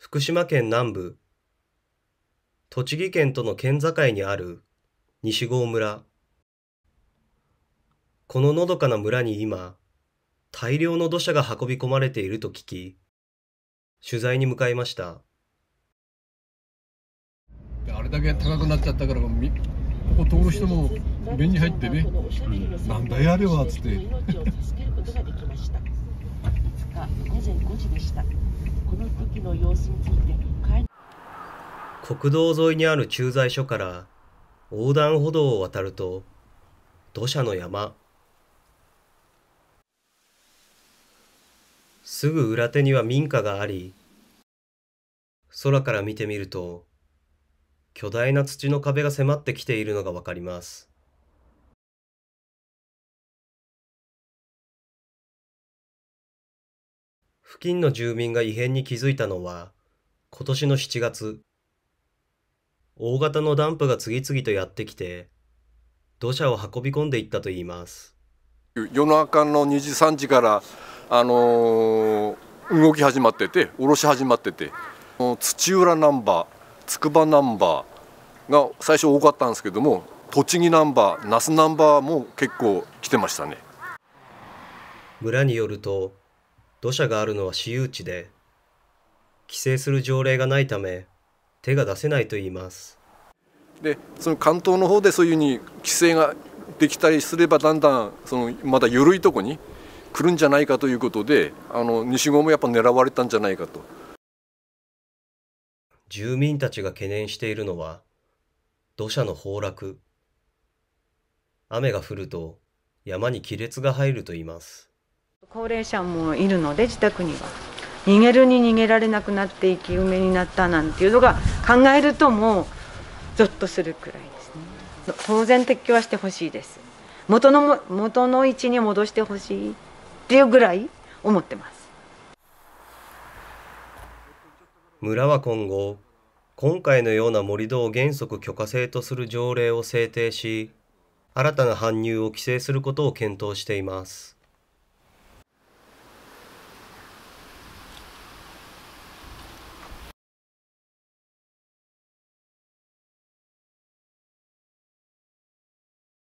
福島県南部、栃木県との県境にある西郷村。こののどかな村に今、大量の土砂が運び込まれていると聞き、取材に向かいました。あれだけ高くなっちゃったから、ここ通る人も便に入ってね、うん、なんだよあれはっつって。午前5時でした。時の様子について国道沿いにある駐在所から横断歩道を渡ると土砂の山すぐ裏手には民家があり空から見てみると巨大な土の壁が迫ってきているのがわかります付近の住民が異変に気づいたのは、今年の7月。大型のダンプが次々とやってきて、土砂を運び込んでいったといいます。夜中の2時3時から、あのー、動き始まってて、下ろし始まってて、土浦ナンバー、つくばナンバーが最初多かったんですけども、栃木ナンバー、那須ナンバーも結構来てましたね。村によると土砂があるのは私有地で、規制する条例がないため、手が出せないと言います。で、その関東の方でそういうふうに規制ができたりすれば、だんだんそのまだ緩いとこに来るんじゃないかということで、あの西郷もやっぱ狙われたんじゃないかと。住民たちが懸念しているのは、土砂の崩落。雨が降ると山に亀裂が入ると言います。高齢者もいるので自宅には逃げるに逃げられなくなって生き埋めになったなんていうのが考えるともうゾッとするくらいですね当然撤去はしてほしいです元の元の位置に戻してほしいっていうぐらい思ってます村は今後今回のような盛り土を原則許可制とする条例を制定し新たな搬入を規制することを検討しています